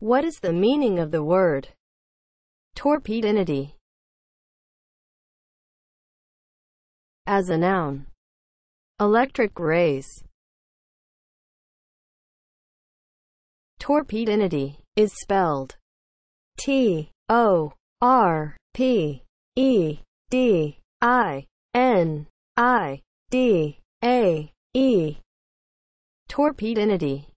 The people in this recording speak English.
What is the meaning of the word torpedinity as a noun? Electric rays. Torpedinity is spelled T O R P E D I N I D A E. Torpedinity